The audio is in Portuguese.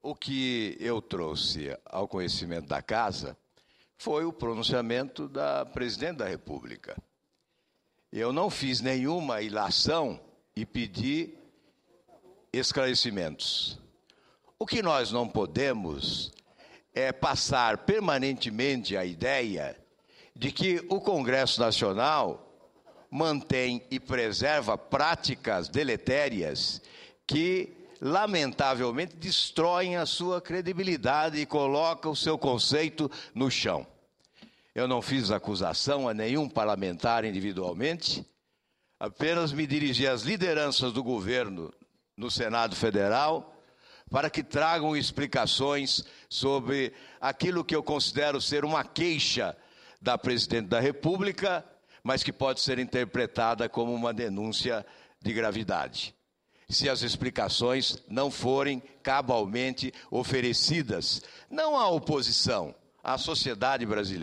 O que eu trouxe ao conhecimento da casa foi o pronunciamento da presidente da República. Eu não fiz nenhuma ilação e pedi esclarecimentos. O que nós não podemos é passar permanentemente a ideia de que o Congresso Nacional mantém e preserva práticas deletérias que lamentavelmente, destroem a sua credibilidade e colocam o seu conceito no chão. Eu não fiz acusação a nenhum parlamentar individualmente, apenas me dirigi às lideranças do governo no Senado Federal para que tragam explicações sobre aquilo que eu considero ser uma queixa da presidente da República, mas que pode ser interpretada como uma denúncia de gravidade se as explicações não forem cabalmente oferecidas, não à oposição, à sociedade brasileira.